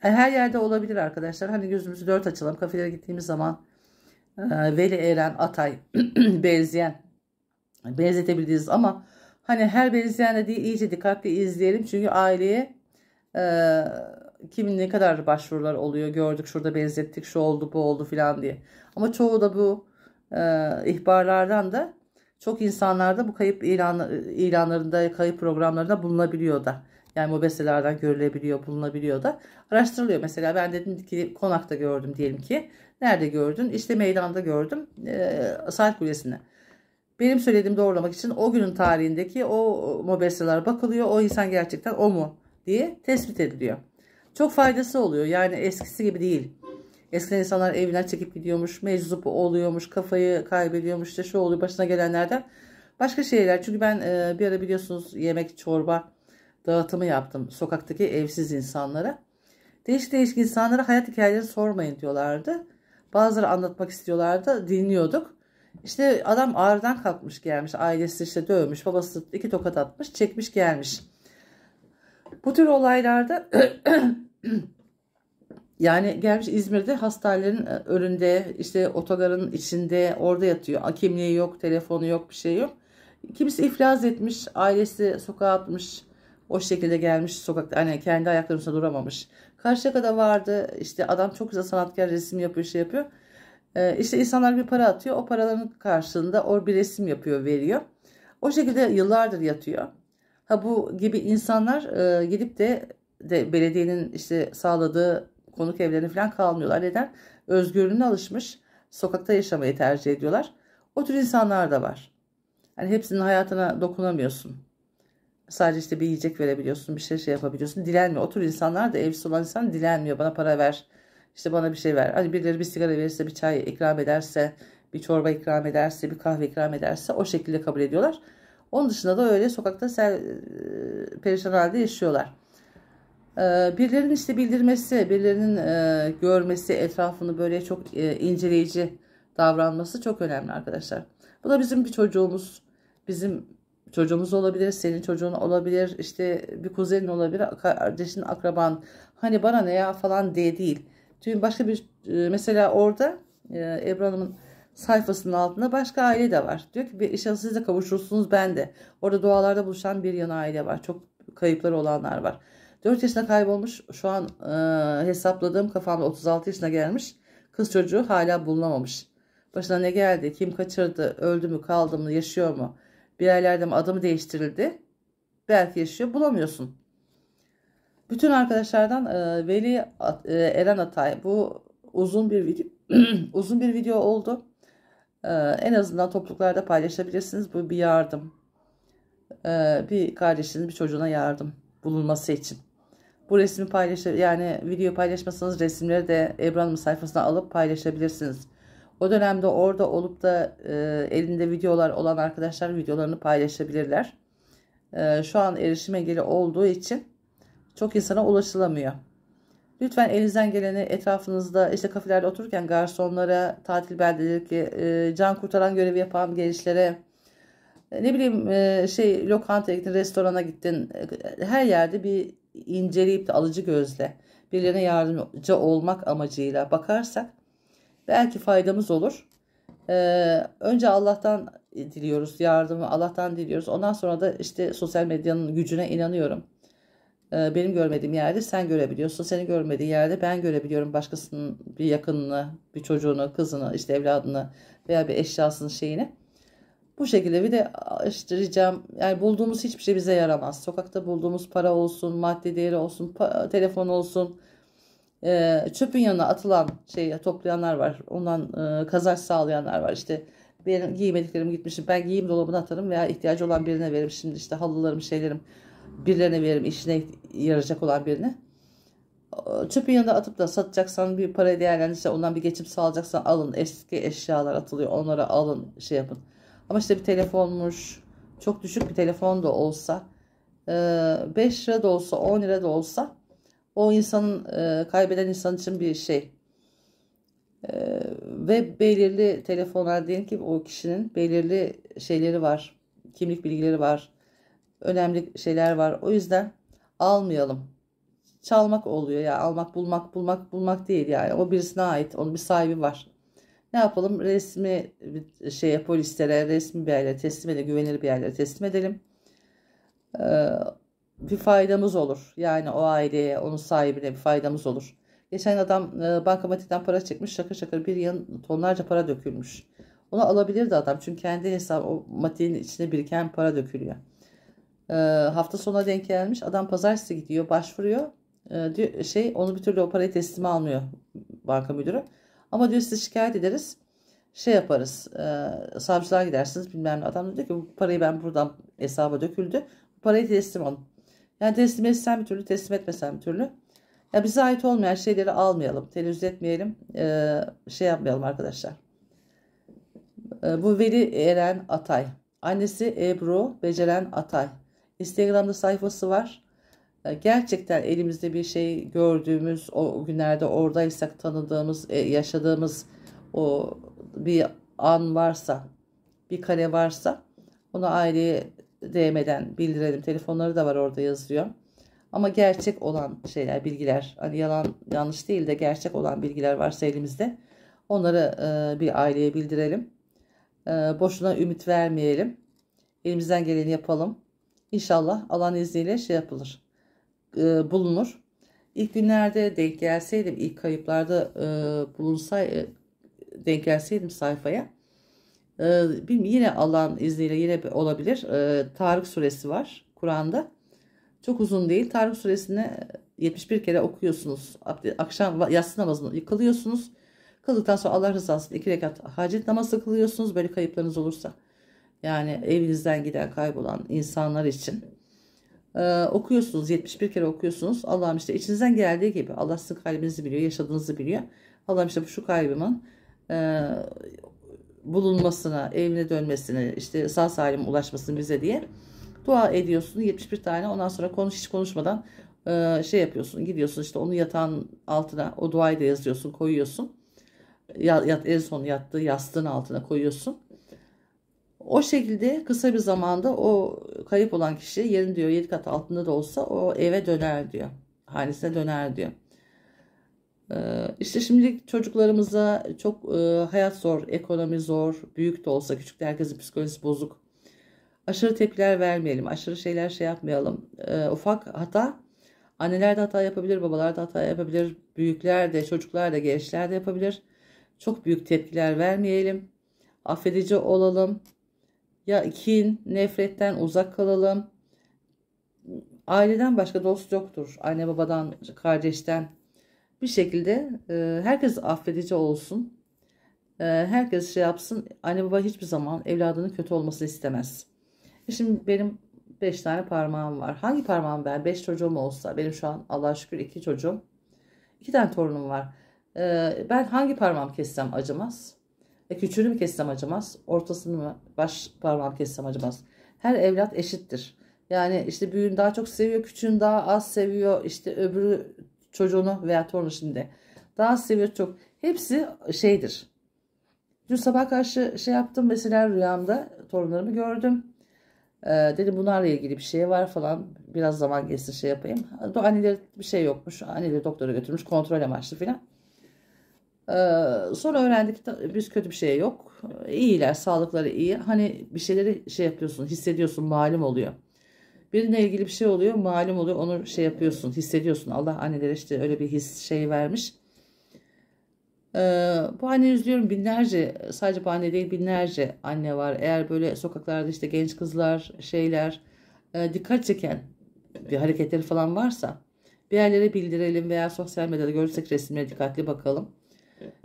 Yani her yerde olabilir arkadaşlar. Hani gözümüzü dört açalım. Kafelere gittiğimiz zaman e, Veli Eren Atay benzeyen benzetebiliriz ama Hani her bir de değil iyice dikkatli izleyelim. Çünkü aileye e, kimin ne kadar başvurular oluyor gördük şurada benzettik şu oldu bu oldu filan diye. Ama çoğu da bu e, ihbarlardan da çok insanlarda bu kayıp ilan, ilanlarında kayıp programlarında bulunabiliyor da. Yani mobeselerden görülebiliyor, bulunabiliyor da. Araştırılıyor mesela ben dedim ki konakta gördüm diyelim ki. Nerede gördün? İşte meydanda gördüm. E, saat kulesine. Benim söylediğimi doğrulamak için o günün tarihindeki o mobesyalara bakılıyor. O insan gerçekten o mu diye tespit ediliyor. Çok faydası oluyor. Yani eskisi gibi değil. Eskiden insanlar evinden çekip gidiyormuş, meczup oluyormuş, kafayı kaybediyormuş, işte şu oluyor başına gelenlerden. Başka şeyler. Çünkü ben e, bir ara biliyorsunuz yemek, çorba dağıtımı yaptım sokaktaki evsiz insanlara. Değişik değişik insanlara hayat hikayelerini sormayın diyorlardı. Bazıları anlatmak istiyorlardı, dinliyorduk. İşte adam ağrıdan kalkmış gelmiş. Ailesi işte dövmüş. Babası iki tokat atmış. Çekmiş gelmiş. Bu tür olaylarda yani gelmiş İzmir'de hastanelerin e, önünde işte otogarın içinde orada yatıyor. Kimliği yok, telefonu yok, bir şey yok. Kimisi iflas etmiş, ailesi sokağa atmış. O şekilde gelmiş sokakta hani kendi ayaklarının duramamış. Karşıyaka'da vardı işte adam çok güzel sanatkar resim yapıyor şey yapıyor. Ee, işte insanlar bir para atıyor. O paraların karşılığında or bir resim yapıyor, veriyor. O şekilde yıllardır yatıyor. Ha bu gibi insanlar e, gidip de, de belediyenin işte sağladığı konuk evlerine falan kalmıyorlar. Neden? Özgürlüğüne alışmış. Sokakta yaşamayı tercih ediyorlar. O tür insanlar da var. Hani hepsinin hayatına dokunamıyorsun. Sadece işte bir yiyecek verebiliyorsun, bir şey şey yapabiliyorsun. Dilenmiyor. O tür insanlar da evsiz olan insan dilenmiyor. Bana para ver, işte bana bir şey ver. Hani birileri bir sigara verirse, bir çay ikram ederse, bir çorba ikram ederse, bir kahve ikram ederse o şekilde kabul ediyorlar. Onun dışında da öyle sokakta sen e, perişan halde yaşıyorlar. E, birilerinin işte bildirmesi, birilerinin e, görmesi, etrafını böyle çok inceleyici davranması çok önemli arkadaşlar. Bu da bizim bir çocuğumuz, bizim çocuğumuz olabilir, senin çocuğun olabilir, işte bir kuzenin olabilir, kardeşin, akraban. Hani bana ne ya falan diye değil. Tüm başka bir e, mesela orada e, Ebru Hanım'ın sayfasının altında başka aile de var. Diyor ki inşallah siz de kavuşursunuz ben de. Orada dualarda buluşan bir yan aile var. Çok kayıpları olanlar var. 4 yaşında kaybolmuş. Şu an e, hesapladığım kafamda 36 yaşına gelmiş. Kız çocuğu hala bulunamamış. Başına ne geldi? Kim kaçırdı? Öldü mü? Kaldı mı? Yaşıyor mu? Bir yerlerde mi adımı değiştirildi? Belki yaşıyor. Bulamıyorsun. Bütün arkadaşlardan e, Veli e, Eren Atay bu uzun bir video uzun bir video oldu. E, en azından topluluklarda paylaşabilirsiniz. Bu bir yardım. bir kardeşiniz bir çocuğuna yardım bulunması için. Bu resmi paylaşır, yani video paylaşmasanız resimleri de Ebran'ın Hanım sayfasına alıp paylaşabilirsiniz. O dönemde orada olup da e, elinde videolar olan arkadaşlar videolarını paylaşabilirler. E, şu an erişime engeli olduğu için çok insana ulaşılamıyor. Lütfen elinizden geleni etrafınızda işte kafelerde otururken garsonlara, tatil beldelerindeki ki e, can kurtaran görevi yapan gençlere, e, ne bileyim e, şey lokantaya gittin, restorana gittin. her yerde bir inceleyip de alıcı gözle birilerine yardımcı olmak amacıyla bakarsak belki faydamız olur. önce Allah'tan diliyoruz yardımı, Allah'tan diliyoruz. Ondan sonra da işte sosyal medyanın gücüne inanıyorum. Ee, benim görmediğim yerde sen görebiliyorsun. Seni görmediği yerde ben görebiliyorum. Başkasının bir yakınını, bir çocuğunu, kızını, işte evladını veya bir eşyasının şeyini. Bu şekilde bir de işte ricam yani bulduğumuz hiçbir şey bize yaramaz. Sokakta bulduğumuz para olsun, maddi değeri olsun, telefon olsun. Ee, çöpün yanına atılan şey toplayanlar var. Ondan e, kazanç sağlayanlar var. İşte benim giymediklerim gitmişim. Ben giyim dolabına atarım veya ihtiyacı olan birine veririm. Şimdi işte halılarım, şeylerim birilerine verim işine yarayacak olan birine ee, çöpün yanında atıp da satacaksan bir para değerlendirse ondan bir geçim sağlayacaksan alın eski eşyalar atılıyor onlara alın şey yapın ama işte bir telefonmuş çok düşük bir telefon da olsa 5 e, lira da olsa 10 lira da olsa o insanın e, kaybeden insan için bir şey e, ve belirli telefonlar diyelim ki o kişinin belirli şeyleri var kimlik bilgileri var önemli şeyler var. O yüzden almayalım. Çalmak oluyor ya. Almak, bulmak, bulmak, bulmak değil yani. O birisine ait. Onun bir sahibi var. Ne yapalım? Resmi şeye polislere, resmi bir yerlere teslim edelim. Güvenilir bir yerlere teslim edelim. Ee, bir faydamız olur. Yani o aileye, onun sahibine bir faydamız olur. Geçen adam e, bankamatikten para çekmiş. Şakır şakır bir yıl tonlarca para dökülmüş. Onu alabilirdi adam. Çünkü kendi hesabı o matiğin içine biriken para dökülüyor. E, hafta sonuna denk gelmiş. Adam pazartesi gidiyor başvuruyor. E, diyor, şey onu bir türlü o parayı teslim almıyor banka müdürü. Ama diyor size şikayet ederiz. Şey yaparız. E, savcılığa gidersiniz bilmem ne. Adam diyor ki bu parayı ben buradan hesaba döküldü. Bu parayı teslim alın. Yani teslim etsem bir türlü teslim etmesem bir türlü. Ya bize ait olmayan şeyleri almayalım, telaffuz etmeyelim, e, şey yapmayalım arkadaşlar. E, bu Veli Eren Atay. Annesi Ebru Beceren Atay. Instagram'da sayfası var. E, gerçekten elimizde bir şey gördüğümüz, o günlerde oradaysak tanıdığımız, e, yaşadığımız o bir an varsa, bir kare varsa onu aileye DM'den bildirelim. Telefonları da var orada yazıyor. Ama gerçek olan şeyler, bilgiler, hani yalan yanlış değil de gerçek olan bilgiler varsa elimizde onları e, bir aileye bildirelim. E, boşuna ümit vermeyelim. Elimizden geleni yapalım. İnşallah alan izniyle şey yapılır. E, bulunur. İlk günlerde denk gelseydim, ilk kayıplarda e, bulunsay e, denk gelseydim sayfaya. E, bilmiyorum yine alan izniyle yine olabilir. E, Tarık suresi var Kur'an'da. Çok uzun değil. Tarık suresini 71 kere okuyorsunuz. Akşam yatsı namazını yıkılıyorsunuz. Kıldıktan sonra Allah rızası için iki rekat hacet namazı kılıyorsunuz. Böyle kayıplarınız olursa. Yani evinizden giden kaybolan insanlar için. Ee, okuyorsunuz 71 kere okuyorsunuz. Allah'ım işte içinizden geldiği gibi Allah sizin kalbinizi biliyor yaşadığınızı biliyor. Allah'ım işte şu kaybımın e, bulunmasına evine dönmesine işte sağ salim ulaşmasını bize diye dua ediyorsun 71 tane ondan sonra konuş hiç konuşmadan e, şey yapıyorsun gidiyorsun işte onu yatağın altına o duayı da yazıyorsun koyuyorsun. Yat, en son yattığı yastığın altına koyuyorsun. O şekilde kısa bir zamanda o kayıp olan kişi yerin diyor 7 kat altında da olsa o eve döner diyor. Hanesine döner diyor. Ee, işte şimdi çocuklarımıza çok e, hayat zor, ekonomi zor, büyük de olsa küçük de herkesin psikolojisi bozuk. Aşırı tepkiler vermeyelim, aşırı şeyler şey yapmayalım. Ee, ufak hata, anneler de hata yapabilir, babalar da hata yapabilir, büyükler de, çocuklar da, gençler de yapabilir. Çok büyük tepkiler vermeyelim, affedici olalım ya kin, nefretten uzak kalalım. Aileden başka dost yoktur. Anne babadan, kardeşten. Bir şekilde e, herkes affedici olsun. E, herkes şey yapsın. Anne baba hiçbir zaman evladının kötü olmasını istemez. E, şimdi benim 5 tane parmağım var. Hangi parmağım ben? 5 çocuğum olsa. Benim şu an Allah'a şükür 2 çocuğum. 2 tane torunum var. E, ben hangi parmağım kessem acımaz? E, küçüğünü mü kessem acımaz? Ortasını mı? Baş parmağım kessem acımaz? Her evlat eşittir. Yani işte büyüğünü daha çok seviyor, küçüğünü daha az seviyor. İşte öbürü çocuğunu veya torunu şimdi daha seviyor çok. Hepsi şeydir. Dün sabah karşı şey yaptım mesela rüyamda torunlarımı gördüm. Ee, dedim bunlarla ilgili bir şey var falan. Biraz zaman geçsin şey yapayım. Anneleri bir şey yokmuş. Anneleri doktora götürmüş kontrol amaçlı falan. Ee, sonra öğrendik biz kötü bir şey yok. İyiler, sağlıkları iyi. Hani bir şeyleri şey yapıyorsun, hissediyorsun, malum oluyor. Birine ilgili bir şey oluyor, malum oluyor. Onu şey yapıyorsun, hissediyorsun. Allah annelere işte öyle bir his şey vermiş. Ee, bu anne üzülüyorum binlerce sadece bu anne değil binlerce anne var. Eğer böyle sokaklarda işte genç kızlar şeyler e, dikkat çeken bir hareketleri falan varsa bir yerlere bildirelim veya sosyal medyada görürsek resimlere dikkatli bakalım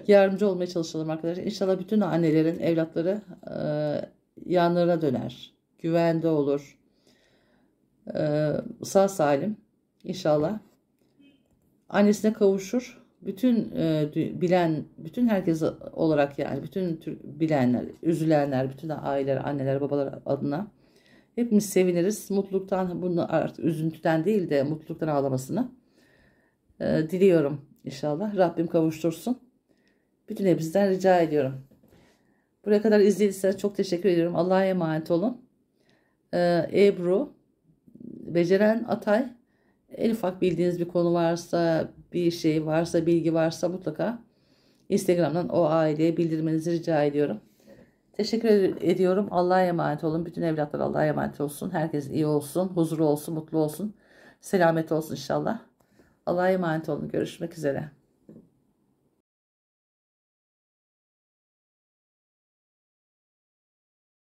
yardımcı olmaya çalışalım arkadaşlar. İnşallah bütün annelerin evlatları e, yanlarına döner. Güvende olur. E, sağ salim İnşallah Annesine kavuşur. Bütün e, bilen, bütün herkes olarak yani bütün tür, bilenler, üzülenler, bütün aileler, anneler, babalar adına hepimiz seviniriz. Mutluluktan, bunu artık üzüntüden değil de mutluluktan ağlamasını e, diliyorum inşallah. Rabbim kavuştursun. Bütün hepinizden rica ediyorum. Buraya kadar izlediyseniz çok teşekkür ediyorum. Allah'a emanet olun. Ee, Ebru, Beceren Atay, en ufak bildiğiniz bir konu varsa, bir şey varsa, bilgi varsa mutlaka Instagram'dan o aileye bildirmenizi rica ediyorum. Teşekkür ediyorum. Allah'a emanet olun. Bütün evlatlar Allah'a emanet olsun. Herkes iyi olsun, huzuru olsun, mutlu olsun. Selamet olsun inşallah. Allah'a emanet olun. Görüşmek üzere.